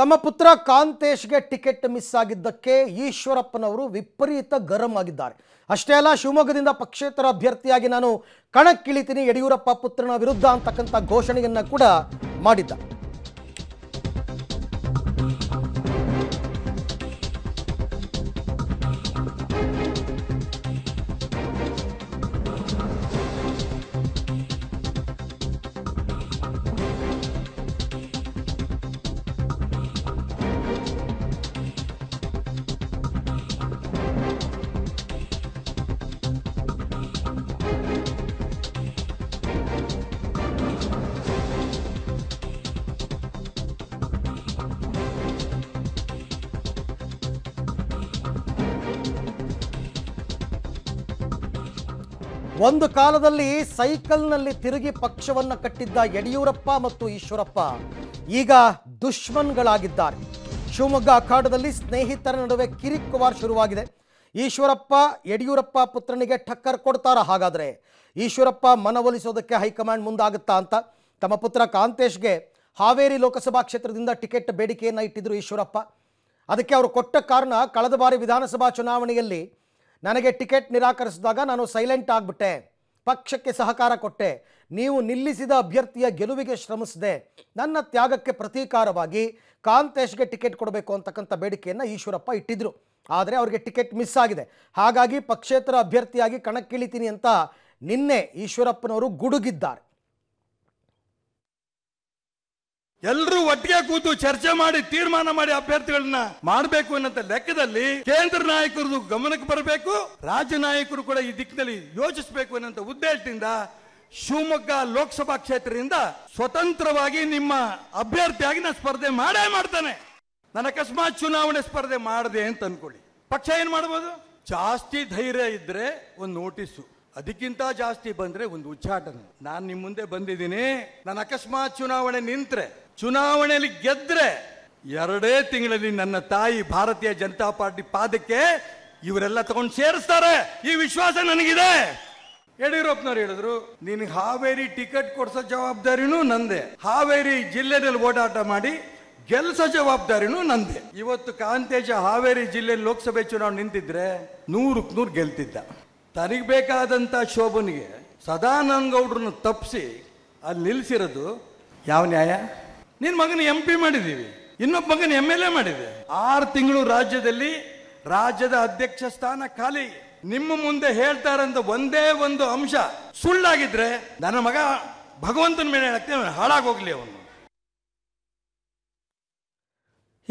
ತಮ್ಮ ಪುತ್ರ ಕಾಂತೇಶ್ಗೆ ticket miss ಆಗಿದ್ದಕ್ಕೆ ಈಶ್ವರಪ್ಪನವರು ವಿಪರೀತ ಗರಂ ಆಗಿದ್ದಾರೆ ಅಷ್ಟೇ ಅಲ್ಲ ಶಿವಮೊಗ್ಗದಿಂದ ಪಕ್ಷೇತರ ಅಭ್ಯರ್ಥಿಯಾಗಿ ನಾನು ಕಣಕ್ಕಿಳಿತೀನಿ ಯಡಿಯೂರಪ್ಪ ಪುತ್ರನ ವಿರುದ್ಧ ಅಂತಕ್ಕಂಥ ಘೋಷಣೆಯನ್ನು ಕೂಡ ಮಾಡಿದ್ದ ಒಂದು ಕಾಲದಲ್ಲಿ ಸೈಕಲ್ನಲ್ಲಿ ತಿರುಗಿ ಪಕ್ಷವನ್ನು ಕಟ್ಟಿದ್ದ ಯಡಿಯೂರಪ್ಪ ಮತ್ತು ಈಶ್ವರಪ್ಪ ಈಗ ದುಶ್ಮನ್ಗಳಾಗಿದ್ದಾರೆ ಶಿವಮೊಗ್ಗ ಅಖಾಡದಲ್ಲಿ ಸ್ನೇಹಿತರ ನಡುವೆ ಕಿರಿಕುವಾರ್ ಶುರುವಾಗಿದೆ ಈಶ್ವರಪ್ಪ ಯಡಿಯೂರಪ್ಪ ಪುತ್ರನಿಗೆ ಠಕ್ಕರ್ ಕೊಡ್ತಾರ ಹಾಗಾದರೆ ಈಶ್ವರಪ್ಪ ಮನವೊಲಿಸೋದಕ್ಕೆ ಹೈಕಮಾಂಡ್ ಮುಂದಾಗುತ್ತಾ ಅಂತ ತಮ್ಮ ಪುತ್ರ ಕಾಂತೇಶ್ಗೆ ಹಾವೇರಿ ಲೋಕಸಭಾ ಕ್ಷೇತ್ರದಿಂದ ಟಿಕೆಟ್ ಬೇಡಿಕೆಯನ್ನು ಇಟ್ಟಿದ್ರು ಈಶ್ವರಪ್ಪ ಅದಕ್ಕೆ ಅವರು ಕೊಟ್ಟ ಕಾರಣ ಕಳೆದ ಬಾರಿ ವಿಧಾನಸಭಾ ಚುನಾವಣೆಯಲ್ಲಿ ನನಗೆ ಟಿಕೆಟ್ ನಿರಾಕರಿಸಿದಾಗ ನಾನು ಸೈಲೆಂಟ್ ಆಗಿಬಿಟ್ಟೆ ಪಕ್ಷಕ್ಕೆ ಸಹಕಾರ ಕೊಟ್ಟೆ ನೀವು ನಿಲ್ಲಿಸಿದ ಅಭ್ಯರ್ಥಿಯ ಗೆಲುವಿಗೆ ಶ್ರಮಿಸಿದೆ ನನ್ನ ತ್ಯಾಗಕ್ಕೆ ಪ್ರತೀಕಾರವಾಗಿ ಕಾಂತೇಶ್ಗೆ ಟಿಕೆಟ್ ಕೊಡಬೇಕು ಅಂತಕ್ಕಂಥ ಬೇಡಿಕೆಯನ್ನು ಈಶ್ವರಪ್ಪ ಇಟ್ಟಿದ್ರು ಆದರೆ ಅವರಿಗೆ ಟಿಕೆಟ್ ಮಿಸ್ ಆಗಿದೆ ಹಾಗಾಗಿ ಪಕ್ಷೇತರ ಅಭ್ಯರ್ಥಿಯಾಗಿ ಕಣಕ್ಕಿಳಿತೀನಿ ಅಂತ ನಿನ್ನೆ ಈಶ್ವರಪ್ಪನವರು ಗುಡುಗಿದ್ದಾರೆ ಎಲ್ಲರೂ ಒಟ್ಟಿಗೆ ಕೂತು ಚರ್ಚೆ ಮಾಡಿ ತೀರ್ಮಾನ ಮಾಡಿ ಅಭ್ಯರ್ಥಿಗಳನ್ನ ಮಾಡಬೇಕು ಅನ್ನೋ ಲೆಕ್ಕದಲ್ಲಿ ಕೇಂದ್ರ ನಾಯಕರದು ಗಮನಕ್ಕೆ ಬರಬೇಕು ರಾಜ್ಯ ನಾಯಕರು ಕೂಡ ಈ ದಿಕ್ಕಿನಲ್ಲಿ ಯೋಚಿಸಬೇಕು ಅನ್ನೋ ಉದ್ದೇಶದಿಂದ ಶಿವಮೊಗ್ಗ ಲೋಕಸಭಾ ಕ್ಷೇತ್ರದಿಂದ ಸ್ವತಂತ್ರವಾಗಿ ನಿಮ್ಮ ಅಭ್ಯರ್ಥಿಯಾಗಿ ನಾನು ಸ್ಪರ್ಧೆ ಮಾಡೇ ಮಾಡ್ತಾನೆ ನನ್ನ ಅಕಸ್ಮಾತ್ ಚುನಾವಣೆ ಸ್ಪರ್ಧೆ ಮಾಡಿದೆ ಅಂತ ಅನ್ಕೊಳ್ಳಿ ಪಕ್ಷ ಏನ್ ಮಾಡ್ಬೋದು ಜಾಸ್ತಿ ಧೈರ್ಯ ಇದ್ರೆ ಒಂದು ನೋಟಿಸು ಅದಕ್ಕಿಂತ ಜಾಸ್ತಿ ಬಂದ್ರೆ ಒಂದು ಉಚ್ಚಾಟನೆ ನಾನು ನಿಮ್ಮ ಮುಂದೆ ಬಂದಿದ್ದೀನಿ ನಾನು ಅಕಸ್ಮಾತ್ ಚುನಾವಣೆ ನಿಂತ್ರೆ ಚುನಾವಣೆಯಲ್ಲಿ ಗೆದ್ರೆ ಎರಡೇ ತಿಂಗಳಲ್ಲಿ ನನ್ನ ತಾಯಿ ಭಾರತೀಯ ಜನತಾ ಪಾರ್ಟಿ ಪಾದಕ್ಕೆ ಇವರೆಲ್ಲ ತಗೊಂಡು ಸೇರಿಸ್ತಾರೆ ಈ ವಿಶ್ವಾಸ ನನಗಿದೆ ಯಡಿಯೂರಪ್ಪನವ್ರು ಹೇಳಿದ್ರು ನಿನ್ ಹಾವೇರಿ ಟಿಕೆಟ್ ಕೊಡ್ಸೋ ಜವಾಬ್ದಾರಿನೂ ನಂದೆ ಹಾವೇರಿ ಜಿಲ್ಲೆದಲ್ಲಿ ಓಡಾಟ ಮಾಡಿ ಗೆಲ್ಸೋ ಜವಾಬ್ದಾರಿನೂ ನಂದೆ ಇವತ್ತು ಕಾಂತೇಜ ಹಾವೇರಿ ಜಿಲ್ಲೆ ಲೋಕಸಭೆ ಚುನಾವಣೆ ನಿಂತಿದ್ರೆ ನೂರಕ್ಕೆ ನೂರು ಗೆಲ್ತಿದ್ದ ತನಗೆ ಬೇಕಾದಂಥ ಶೋಭನಿಗೆ ಸದಾನಂದಗೌಡ್ರನ್ನ ತಪ್ಪಿಸಿ ಅಲ್ಲಿ ನಿಲ್ಲಿಸಿರೋದು ಯಾವ ನ್ಯಾಯ ನಿನ್ನ ಮಗನ ಎಂ ಪಿ ಮಾಡಿದ್ದೀವಿ ಇನ್ನೊಬ್ಬ ಮಗನ ಎಮ್ ಎಲ್ ಎ ಮಾಡಿದೆ ಆರು ತಿಂಗಳು ರಾಜ್ಯದಲ್ಲಿ ರಾಜ್ಯದ ಅಧ್ಯಕ್ಷ ಸ್ಥಾನ ಖಾಲಿ ನಿಮ್ಮ ಮುಂದೆ ಹೇಳ್ತಾರಂತ ಒಂದೇ ಒಂದು ಅಂಶ ಸುಳ್ಳಾಗಿದ್ರೆ ನನ್ನ ಮಗ ಭಗವಂತನ ಮೇಲೆ ಹಾಳಾಗೋಗ್ಲಿ ಅವನು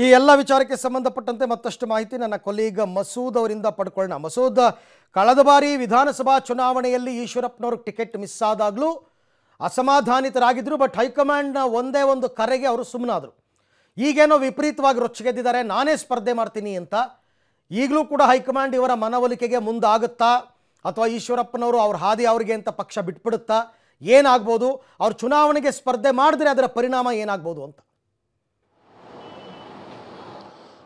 ಈ ಎಲ್ಲ ವಿಚಾರಕ್ಕೆ ಸಂಬಂಧಪಟ್ಟಂತೆ ಮತ್ತಷ್ಟು ಮಾಹಿತಿ ನನ್ನ ಕೊಲೀಗ ಮಸೂದ್ ಅವರಿಂದ ಪಡ್ಕೊಳ್ಳೋಣ ಮಸೂದ್ ಕಳೆದ ಬಾರಿ ವಿಧಾನಸಭಾ ಚುನಾವಣೆಯಲ್ಲಿ ಈಶ್ವರಪ್ಪನವ್ರಿಗೆ ಟಿಕೆಟ್ ಮಿಸ್ ಆದಾಗಲೂ ಅಸಮಾಧಾನಿತರಾಗಿದ್ದರು ಬಟ್ ಹೈಕಮಾಂಡ್ನ ಒಂದೇ ಒಂದು ಕರೆಗೆ ಅವರು ಸುಮ್ಮನಾದರು ಈಗೇನೋ ವಿಪರೀತವಾಗಿ ರೊಚ್ಚಿಗೆದ್ದಿದ್ದಾರೆ ನಾನೇ ಸ್ಪರ್ಧೆ ಮಾಡ್ತೀನಿ ಅಂತ ಈಗಲೂ ಕೂಡ ಹೈಕಮಾಂಡ್ ಇವರ ಮನವೊಲಿಕೆಗೆ ಮುಂದಾಗುತ್ತಾ ಅಥವಾ ಈಶ್ವರಪ್ಪನವರು ಅವ್ರ ಹಾದಿ ಅವರಿಗೆ ಅಂತ ಪಕ್ಷ ಬಿಟ್ಬಿಡುತ್ತಾ ಏನಾಗ್ಬೋದು ಅವ್ರು ಚುನಾವಣೆಗೆ ಸ್ಪರ್ಧೆ ಮಾಡಿದ್ರೆ ಅದರ ಪರಿಣಾಮ ಏನಾಗ್ಬೋದು ಅಂತ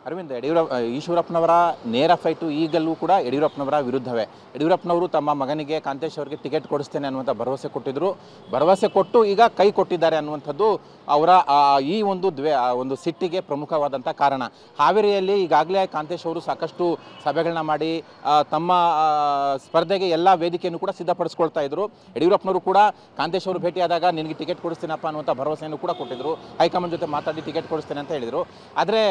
ಅರವಿಂದ್ ಯಡಿಯೂರಪ್ಪ ಈಶ್ವರಪ್ಪನವರ ನೇರ ಫೈಟು ಈಗಲೂ ಕೂಡ ಯಡಿಯೂರಪ್ಪನವರ ವಿರುದ್ಧವೇ ಯಡಿಯೂರಪ್ಪನವರು ತಮ್ಮ ಮಗನಿಗೆ ಕಾಂತೇಶ್ ಅವರಿಗೆ ಟಿಕೆಟ್ ಕೊಡಿಸ್ತೇನೆ ಅನ್ನುವಂಥ ಭರವಸೆ ಕೊಟ್ಟಿದ್ದರು ಭರವಸೆ ಕೊಟ್ಟು ಈಗ ಕೈ ಕೊಟ್ಟಿದ್ದಾರೆ ಅನ್ನುವಂಥದ್ದು ಅವರ ಈ ಒಂದು ದ್ವೇ ಒಂದು ಸಿಟ್ಟಿಗೆ ಪ್ರಮುಖವಾದಂಥ ಕಾರಣ ಹಾವೇರಿಯಲ್ಲಿ ಈಗಾಗಲೇ ಕಾಂತೇಶ್ ಅವರು ಸಾಕಷ್ಟು ಸಭೆಗಳನ್ನ ಮಾಡಿ ತಮ್ಮ ಸ್ಪರ್ಧೆಗೆ ಎಲ್ಲ ವೇದಿಕೆಯನ್ನು ಕೂಡ ಸಿದ್ಧಪಡಿಸ್ಕೊಳ್ತಾ ಇದ್ರು ಯಡಿಯೂರಪ್ಪನವರು ಕೂಡ ಕಾಂತೇಶ್ ಅವರು ಭೇಟಿಯಾದಾಗ ನಿನಗೆ ಟಿಕೆಟ್ ಕೊಡಿಸ್ತೇನಪ್ಪ ಅನ್ನುವಂಥ ಭರವಸೆಯನ್ನು ಕೂಡ ಕೊಟ್ಟಿದ್ದರು ಹೈಕಮಾಂಡ್ ಜೊತೆ ಮಾತಾಡಿ ಟಿಕೆಟ್ ಕೊಡಿಸ್ತೇನೆ ಅಂತ ಹೇಳಿದರು ಆದರೆ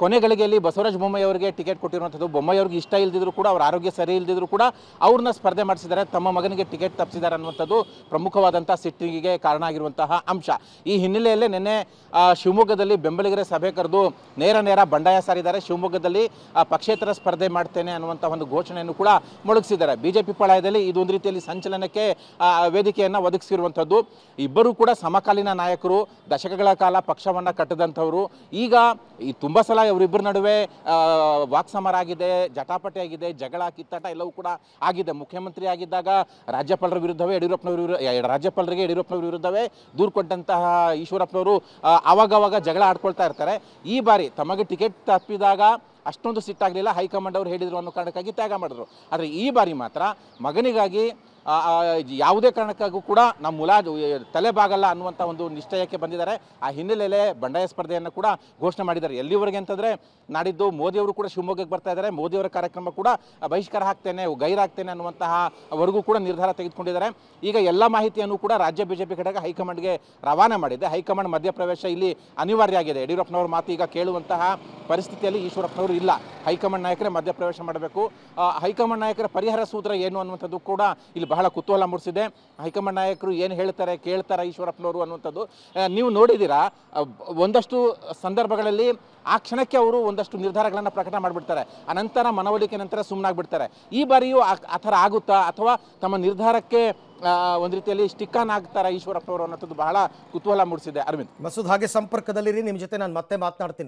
ಕೊನೆ ಕೊನೆಗಳಿಗೆಯಲ್ಲಿ ಬಸವರಾಜ ಬೊಮ್ಮಾಯಿ ಅವರಿಗೆ ಟಿಕೆಟ್ ಕೊಟ್ಟಿರುವಂಥದ್ದು ಬೊಮ್ಮಾಯಿ ಇಷ್ಟ ಇಲ್ದಿದ್ರು ಕೂಡ ಅವರ ಆರೋಗ್ಯ ಸರಿ ಇಲ್ದಿದ್ರು ಕೂಡ ಅವ್ರನ್ನ ಸ್ಪರ್ಧೆ ಮಾಡಿಸಿದ್ದಾರೆ ತಮ್ಮ ಮಗನಿಗೆ ಟಿಕೆಟ್ ತಪ್ಪಿಸಿದ್ದಾರೆ ಅನ್ನುವಂಥದ್ದು ಪ್ರಮುಖವಾದಂತಹ ಸಿಟ್ಟಿಗೆ ಕಾರಣ ಆಗಿರುವಂತಹ ಅಂಶ ಈ ಹಿನ್ನೆಲೆಯಲ್ಲಿ ನಿನ್ನೆ ಶಿವಮೊಗ್ಗದಲ್ಲಿ ಬೆಂಬಲಿಗರ ಸಭೆ ಕರೆದು ನೇರ ನೇರ ಬಂಡಾಯ ಸಾರಿದ್ದಾರೆ ಶಿವಮೊಗ್ಗದಲ್ಲಿ ಪಕ್ಷೇತರ ಸ್ಪರ್ಧೆ ಮಾಡ್ತೇನೆ ಅನ್ನುವಂತಹ ಒಂದು ಘೋಷಣೆಯನ್ನು ಕೂಡ ಮೊಳಗಿಸಿದ್ದಾರೆ ಬಿಜೆಪಿ ಪಾಳಯದಲ್ಲಿ ಇದೊಂದು ರೀತಿಯಲ್ಲಿ ಸಂಚಲನಕ್ಕೆ ವೇದಿಕೆಯನ್ನು ಒದಗಿಸಿರುವಂತದ್ದು ಇಬ್ಬರು ಕೂಡ ಸಮಕಾಲೀನ ನಾಯಕರು ದಶಕಗಳ ಕಾಲ ಪಕ್ಷವನ್ನು ಕಟ್ಟದಂಥವರು ಈಗ ಈ ತುಂಬಾ ಸಲ ಅವರು ಇಬ್ಬರ ನಡುವೆ ಆಗಿದೆ ಜಟಾಪಟಿ ಆಗಿದೆ ಜಗಳ ಕಿತ್ತಾಟ ಎಲ್ಲವೂ ಕೂಡ ಆಗಿದೆ ಮುಖ್ಯಮಂತ್ರಿ ಆಗಿದ್ದಾಗ ರಾಜ್ಯಪಾಲರ ವಿರುದ್ಧವೇ ಯಡಿಯೂರಪ್ಪನವರ ರಾಜ್ಯಪಾಲರಿಗೆ ಯಡಿಯೂರಪ್ಪನವರ ವಿರುದ್ಧವೇ ದೂರು ಕೊಟ್ಟಂತಹ ಈಶ್ವರಪ್ಪನವರು ಆವಾಗವಾಗ ಜಗಳ ಆಡ್ಕೊಳ್ತಾ ಇರ್ತಾರೆ ಈ ಬಾರಿ ತಮಗೆ ಟಿಕೆಟ್ ತಪ್ಪಿದಾಗ ಅಷ್ಟೊಂದು ಸಿಟ್ಟಾಗಲಿಲ್ಲ ಹೈಕಮಾಂಡ್ ಅವರು ಹೇಳಿದರು ಅನ್ನೋ ಕಾರಣಕ್ಕಾಗಿ ತ್ಯಾಗ ಮಾಡಿದ್ರು ಆದರೆ ಈ ಬಾರಿ ಮಾತ್ರ ಮಗನಿಗಾಗಿ ಯಾವುದೇ ಕಾರಣಕ್ಕಾಗೂ ಕೂಡ ನಮ್ಮ ಮುಲಾಜ್ ತಲೆ ಬಾಗಲ್ಲ ಅನ್ನುವಂಥ ಒಂದು ನಿಶ್ಚಯಕ್ಕೆ ಬಂದಿದ್ದಾರೆ ಆ ಹಿನ್ನೆಲೆಯಲ್ಲೇ ಬಂಡಾಯ ಸ್ಪರ್ಧೆಯನ್ನು ಕೂಡ ಘೋಷಣೆ ಮಾಡಿದ್ದಾರೆ ಎಲ್ಲಿವರೆಗೆ ಅಂತಂದರೆ ನಾಡಿದ್ದು ಮೋದಿಯವರು ಕೂಡ ಶಿವಮೊಗ್ಗಕ್ಕೆ ಬರ್ತಾ ಇದ್ದಾರೆ ಮೋದಿಯವರ ಕಾರ್ಯಕ್ರಮ ಕೂಡ ಬಹಿಷ್ಕಾರ ಹಾಕ್ತೇನೆ ಗೈರಾಗ್ತೇನೆ ಅನ್ನುವಂತಹ ವರ್ಗೂ ಕೂಡ ನಿರ್ಧಾರ ತೆಗೆದುಕೊಂಡಿದ್ದಾರೆ ಈಗ ಎಲ್ಲ ಮಾಹಿತಿಯನ್ನು ಕೂಡ ರಾಜ್ಯ ಬಿಜೆಪಿ ಘಟಕ ಹೈಕಮಾಂಡ್ಗೆ ರವಾನೆ ಮಾಡಿದೆ ಹೈಕಮಾಂಡ್ ಮಧ್ಯಪ್ರವೇಶ ಇಲ್ಲಿ ಅನಿವಾರ್ಯ ಆಗಿದೆ ಯಡಿಯೂರಪ್ಪನವ್ರ ಮಾತು ಈಗ ಕೇಳುವಂತಹ ಪರಿಸ್ಥಿತಿಯಲ್ಲಿ ಈಶ್ವರಪ್ಪನವರು ಇಲ್ಲ ಹೈಕಮಾಂಡ್ ನಾಯಕರೇ ಮಧ್ಯಪ್ರವೇಶ ಮಾಡಬೇಕು ಹೈಕಮಾಂಡ್ ನಾಯಕರ ಪರಿಹಾರ ಸೂತ್ರ ಏನು ಅನ್ನುವಂಥದ್ದು ಕೂಡ ಇಲ್ಲಿ ಬಹಳ ಕುತೂಹಲ ಮೂಡಿಸಿದೆ ಹೈಕಮಾಂಡ್ ನಾಯಕರು ಏನು ಹೇಳ್ತಾರೆ ಕೇಳ್ತಾರೆ ಈಶ್ವರಪ್ಪನವರು ಅನ್ನುವಂಥದ್ದು ನೀವು ನೋಡಿದ್ದೀರಾ ಒಂದಷ್ಟು ಸಂದರ್ಭಗಳಲ್ಲಿ ಆ ಕ್ಷಣಕ್ಕೆ ಅವರು ಒಂದಷ್ಟು ನಿರ್ಧಾರಗಳನ್ನು ಪ್ರಕಟ ಮಾಡಿಬಿಡ್ತಾರೆ ಅನಂತರ ಮನವೊಲಿಕೆ ನಂತರ ಸುಮ್ಮನಾಗ್ಬಿಡ್ತಾರೆ ಈ ಬಾರಿಯೂ ಆ ಥರ ಆಗುತ್ತಾ ಅಥವಾ ತಮ್ಮ ನಿರ್ಧಾರಕ್ಕೆ ಒಂದು ರೀತಿಯಲ್ಲಿ ಸ್ಟಿಕ್ಕನ್ ಆಗ್ತಾರೆ ಈಶ್ವರಪ್ಪನವರು ಅವರು ಅನ್ನೋದು ಬಹಳ ಕುತೂಹಲ ಮೂಡಿಸಿದೆ ಅರವಿಂದ್ ಮಸೂದ್ ಹಾಗೆ ಸಂಪರ್ಕದಲ್ಲಿರಿ ನಿಮ್ಮ ಜೊತೆ ನಾನು ಮತ್ತೆ ಮಾತನಾಡ್ತೀನಿ